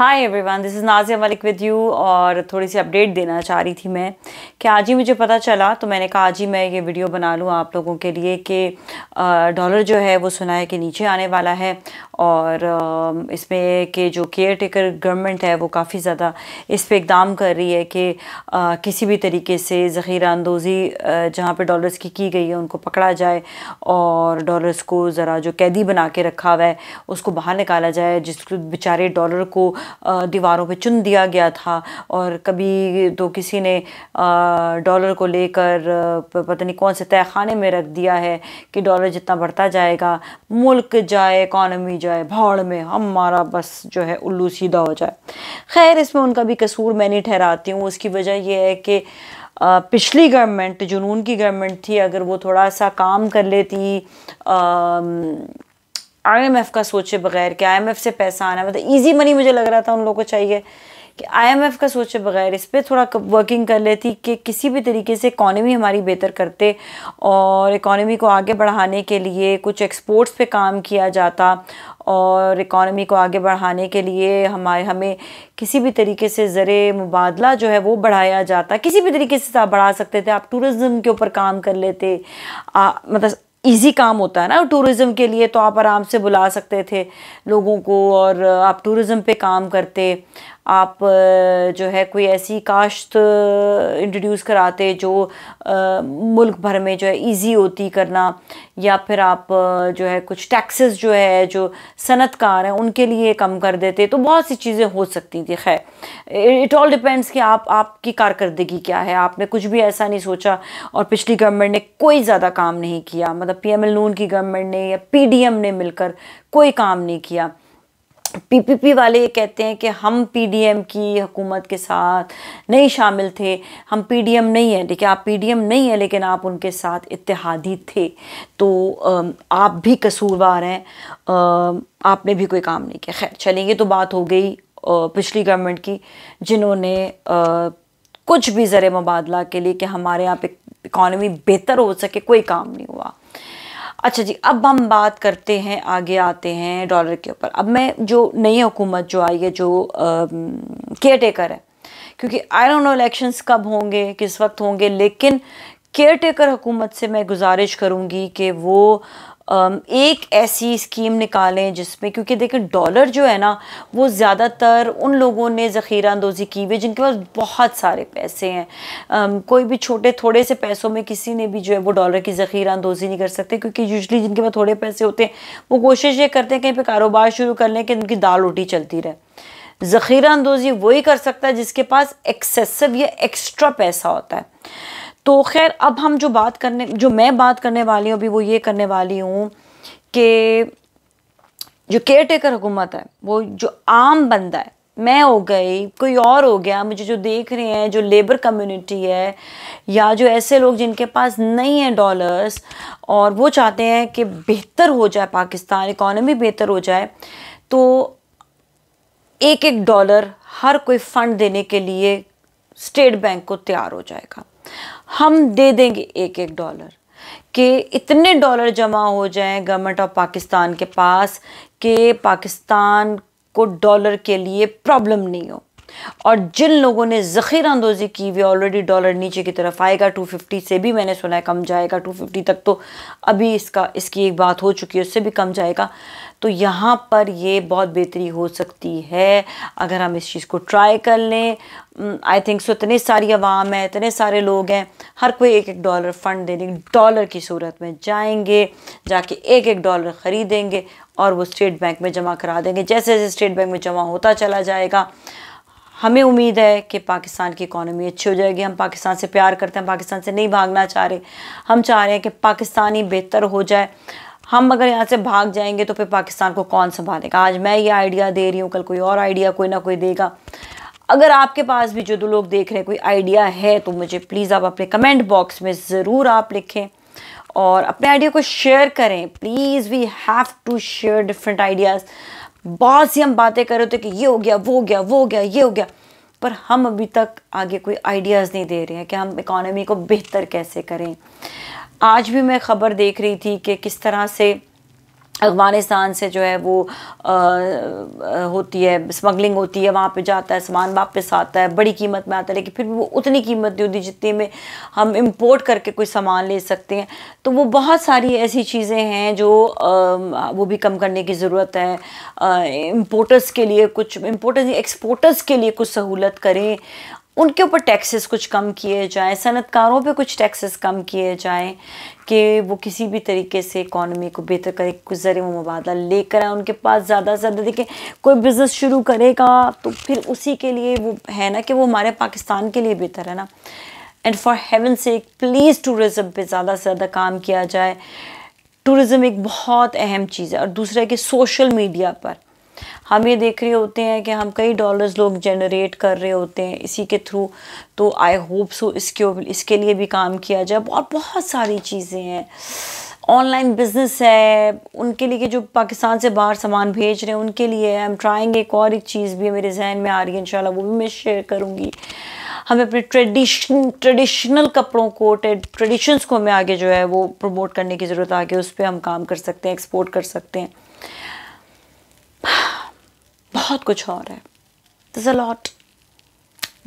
hi everyone this is Nazia Malik with you और थोड़ी सी update देना चाह रही थी मैं कि आज ही मुझे पता चला तो मैंने कहा आज ही मैं ये वीडियो बना लूँ आप लोगों के लिए कि डॉलर जो है वो सुना है कि नीचे आने वाला है और इसमें के जो केयर टेकर गवर्नमेंट है वो काफ़ी ज़्यादा इस पर इकदाम कर रही है कि किसी भी तरीके से ज़ख़ीरा अंदोज़ी जहाँ पर डॉलर्स की की गई है उनको पकड़ा जाए और डॉलर्स को ज़रा जो कैदी बना के रखा हुआ है उसको बाहर निकाला जाए जिस बेचारे डॉलर को दीवारों पे चुन दिया गया था और कभी तो किसी ने डॉलर को लेकर पता नहीं कौन से तहखाने में रख दिया है कि डॉलर जितना बढ़ता जाएगा मुल्क जाए इकॉनमी जाए भाड़ में हमारा बस जो है उल्लू सीधा हो जाए खैर इसमें उनका भी कसूर मैं नहीं ठहराती हूँ उसकी वजह यह है कि पिछली गवर्नमेंट जुनून की गवर्नमेंट थी अगर वो थोड़ा सा काम कर लेती आ, आईएमएफ का सोचे बगैर कि आईएमएफ से पैसा आना मतलब इजी मनी मुझे लग रहा था उन लोगों को चाहिए कि आईएमएफ का सोचे बगैर इस पर थोड़ा वर्किंग कर लेती कि किसी भी तरीके से इकॉनमी हमारी बेहतर करते और इकॉनमी को आगे बढ़ाने के लिए कुछ एक्सपोर्ट्स पे काम किया जाता और इकॉनमी को आगे बढ़ाने के लिए हमारे हमें किसी भी तरीके से ज़र मुबादला जो है वो बढ़ाया जाता किसी भी तरीके से आप बढ़ा सकते थे आप टूरिज़म के ऊपर काम कर लेते आ, मतलब इजी काम होता है ना टूरिज़म के लिए तो आप आराम से बुला सकते थे लोगों को और आप टूरिज़म पे काम करते आप जो है कोई ऐसी काश्त इंट्रोड्यूस कराते जो मुल्क भर में जो है इजी होती करना या फिर आप जो है कुछ टैक्सेस जो है जो सनतकार हैं उनके लिए कम कर देते तो बहुत सी चीज़ें हो सकती थी खैर इट ऑल डिपेंड्स कि आप आपकी कारकर्दगी क्या है आपने कुछ भी ऐसा नहीं सोचा और पिछली गवर्नमेंट ने कोई ज़्यादा काम नहीं किया मतलब पी एम एल नून की गवर्नमेंट ने या पी एम ने मिलकर कोई काम नहीं किया पी पी पी वाले ये कहते हैं कि हम पी एम की हुकूमत के साथ नहीं शामिल थे हम एम नहीं हैं ठीक है आप पीडीएम नहीं हैं लेकिन आप उनके साथ इतिहादी थे तो आप भी कसूरवार हैं आपने भी कोई काम नहीं किया खैर चलें ये तो बात हो गई पिछली गवर्नमेंट की जिन्होंने कुछ भी ज़र मुबादला के लिए कि हमारे यहाँ पे इकॉनमी बेहतर हो सके कोई काम नहीं हुआ अच्छा जी अब हम बात करते हैं आगे आते हैं डॉलर के ऊपर अब मैं जो नई हुकूमत जो आई है जो केयर टेकर है क्योंकि आई डोंट नो इलेक्शंस कब होंगे किस वक्त होंगे लेकिन केयर टेकर हुकूमत से मैं गुजारिश करूँगी कि वो एक ऐसी स्कीम निकालें जिसमें क्योंकि देखें डॉलर जो है ना वो ज़्यादातर उन लोगों ने ज़ख़ीरा अंदोज़ी की हुई जिनके पास बहुत सारे पैसे हैं कोई भी छोटे थोड़े से पैसों में किसी ने भी जो है वो डॉलर की ज़ख़ीरा अंदोज़ी नहीं कर सकते क्योंकि यूजली जिनके पास थोड़े पैसे होते हैं वो कोशिश ये करते हैं कहीं पर कारोबार शुरू कर लें कि उनकी दाल रोटी चलती रहे ज़ख़ीरा अंदोज़ी वही कर सकता है जिसके पास एक्सेसिव या एक्स्ट्रा पैसा होता है तो खैर अब हम जो बात करने जो मैं बात करने वाली हूँ अभी वो ये करने वाली हूँ कि जो केयर टेकर हुकूमत है वो जो आम बंदा है मैं हो गई कोई और हो गया मुझे जो देख रहे हैं जो लेबर कम्युनिटी है या जो ऐसे लोग जिनके पास नहीं है डॉलर्स और वो चाहते हैं कि बेहतर हो जाए पाकिस्तान इकोनॉमी बेहतर हो जाए तो एक एक डॉलर हर कोई फ़ंड देने के लिए स्टेट बैंक को तैयार हो जाएगा हम दे देंगे एक एक डॉलर कि इतने डॉलर जमा हो जाएं गवर्नमेंट ऑफ पाकिस्तान के पास कि पाकिस्तान को डॉलर के लिए प्रॉब्लम नहीं हो और जिन लोगों ने ज़ख़ीरा अंदोज़ी की हुई ऑलरेडी डॉलर नीचे की तरफ आएगा 250 से भी मैंने सुना है कम जाएगा 250 तक तो अभी इसका इसकी एक बात हो चुकी है उससे भी कम जाएगा तो यहाँ पर ये बहुत बेहतरी हो सकती है अगर हम इस चीज़ को ट्राई कर लें आई थिंक सो इतने सारी आवाम है इतने सारे लोग हैं हर कोई एक एक डॉलर फ़ंड देने डॉलर की सूरत में जाएंगे जाके एक एक डॉलर ख़रीदेंगे और वो स्टेट बैंक में जमा करा देंगे जैसे जैसे स्टेट बैंक में जमा होता चला जाएगा हमें उम्मीद है कि पाकिस्तान की इकानमी अच्छी हो जाएगी हम पाकिस्तान से प्यार करते हैं पाकिस्तान से नहीं भागना चाह रहे हम चाह रहे हैं कि पाकिस्तान ही बेहतर हो जाए हम अगर यहाँ से भाग जाएंगे तो फिर पाकिस्तान को कौन संभालेगा आज मैं ये आइडिया दे रही हूँ कल कोई और आइडिया कोई ना कोई देगा अगर आपके पास भी जो दो लोग देख रहे हैं कोई आइडिया है तो मुझे प्लीज़ आप अपने कमेंट बॉक्स में ज़रूर आप लिखें और अपने आइडिया को शेयर करें please we have to share different ideas बहुत सी हम बातें कर रहे होते कि ये हो गया वो हो गया वो हो गया ये हो गया पर हम अभी तक आगे कोई आइडियाज़ नहीं दे रहे हैं कि हम इकॉनमी को बेहतर कैसे करें आज भी मैं ख़बर देख रही थी कि किस तरह से अफगानिस्तान से जो है वो आ, होती है स्मगलिंग होती है वहाँ पे जाता है सामान वापस आता है बड़ी कीमत में आता है लेकिन फिर भी वो उतनी कीमत नहीं होती जितनी में हम इंपोर्ट करके कोई सामान ले सकते हैं तो वो बहुत सारी ऐसी चीज़ें हैं जो आ, वो भी कम करने की ज़रूरत है इम्पोर्टर्स इंपोर्टर्स के लिए कुछ इम्पोर्टर्स एक्सपोर्टर्स के लिए कुछ सहूलत करें उनके ऊपर टैक्सेस कुछ कम किए जाएँ सनतकारों पे कुछ टैक्सेस कम किए जाएँ कि वो किसी भी तरीके से इकॉनमी को बेहतर करे कुछ ज़र वो मुबादला लेकर आए उनके पास ज़्यादा से ज़्यादा देखें कोई बिज़नेस शुरू करेगा तो फिर उसी के लिए वो है ना कि वो हमारे पाकिस्तान के लिए बेहतर है ना एंड फॉर हेवन से प्लीज़ टूरिज़म पर ज़्यादा से ज़्यादा काम किया जाए टूरिज़म एक बहुत अहम चीज़ है और दूसरा है कि सोशल मीडिया पर हम ये देख रहे होते हैं कि हम कई डॉलर्स लोग जनरेट कर रहे होते हैं इसी के थ्रू तो आई होप सो इसके इसके लिए भी काम किया जाए और बहुत सारी चीज़ें हैं ऑनलाइन बिजनेस है उनके लिए जो पाकिस्तान से बाहर सामान भेज रहे हैं उनके लिए आई एम ट्राइंग एक और एक चीज़ भी मेरे जहन में आ रही है इंशाल्लाह वो भी मैं शेयर करूँगी हमें अपने ट्रेडिशन ट्रेडिशनल कपड़ों को ट्रेडिशंस को हमें आगे जो है वो प्रमोट करने की ज़रूरत आगे उस पर हम काम कर सकते हैं एक्सपोर्ट कर सकते हैं बहुत कुछ और है दस अ लॉट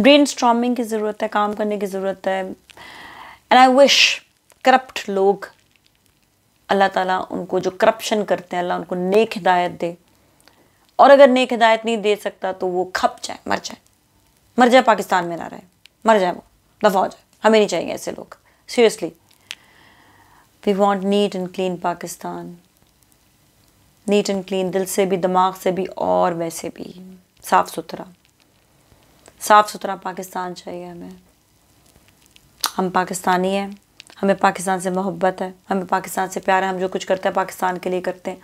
ब्रेन स्ट्रॉमिंग की ज़रूरत है काम करने की ज़रूरत है एंड आई विश करप्ट लोग अल्लाह ताला उनको जो करप्शन करते हैं अल्लाह उनको नेक हिदायत दे और अगर नेक हिदायत नहीं दे सकता तो वो खप जाए मर जाए मर जाए पाकिस्तान में ना रहे मर जाए वो दफा हो जाए हमें नहीं चाहिए ऐसे लोग seriously we want neat and clean Pakistan neat and clean दिल से भी दिमाग से भी और वैसे भी साफ़ सुथरा साफ़ सुथरा पाकिस्तान चाहिए हमें हम पाकिस्तानी हैं हमें पाकिस्तान से मोहब्बत है हमें पाकिस्तान से प्यार है हम जो कुछ करते हैं पाकिस्तान के लिए करते हैं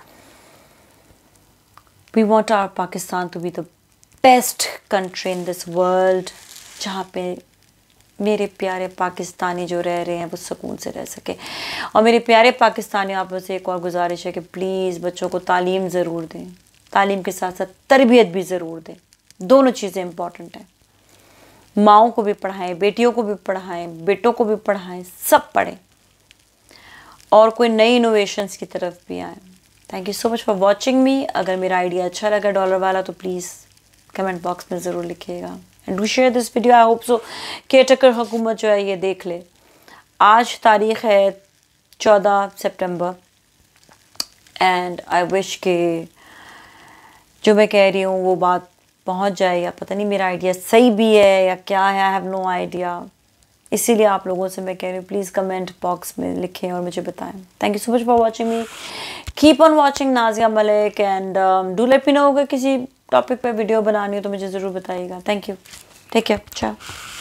we want our Pakistan to be the best country in this world जहाँ पे मेरे प्यारे पाकिस्तानी जो रह रहे हैं वो सुकून से रह सके और मेरे प्यारे पाकिस्तानी आप से एक और गुजारिश है कि प्लीज़ बच्चों को तालीम ज़रूर दें तालीम के साथ साथ तरबियत भी ज़रूर दें दोनों चीज़ें इम्पॉर्टेंट हैं माओं को भी पढ़ाएं बेटियों को भी पढ़ाएं बेटों को भी पढ़ाएं सब पढ़ें और कोई नई इनोवेशंस की तरफ भी आएँ thank you so much for watching me अगर मेरा आइडिया अच्छा लगा डॉलर वाला तो प्लीज़ कमेंट बॉक्स में ज़रूर लिखिएगा and we share this video I hope so टक्कर हुकूमत जो है ये देख ले आज तारीख़ है चौदह सितंबर एंड आई विश के जो मैं कह रही हूँ वो बात पहुँच जाए या पता नहीं मेरा आइडिया सही भी है या क्या है आई हैव नो आइडिया इसीलिए आप लोगों से मैं कह रही हूँ प्लीज़ कमेंट बॉक्स में लिखें और मुझे बताएं thank you so much for watching me keep on watching Nazia Malik and do let me know होगा किसी टॉपिक पे वीडियो बनानी हो तो मुझे ज़रूर बताइएगा थैंक यू ठीक है चाओ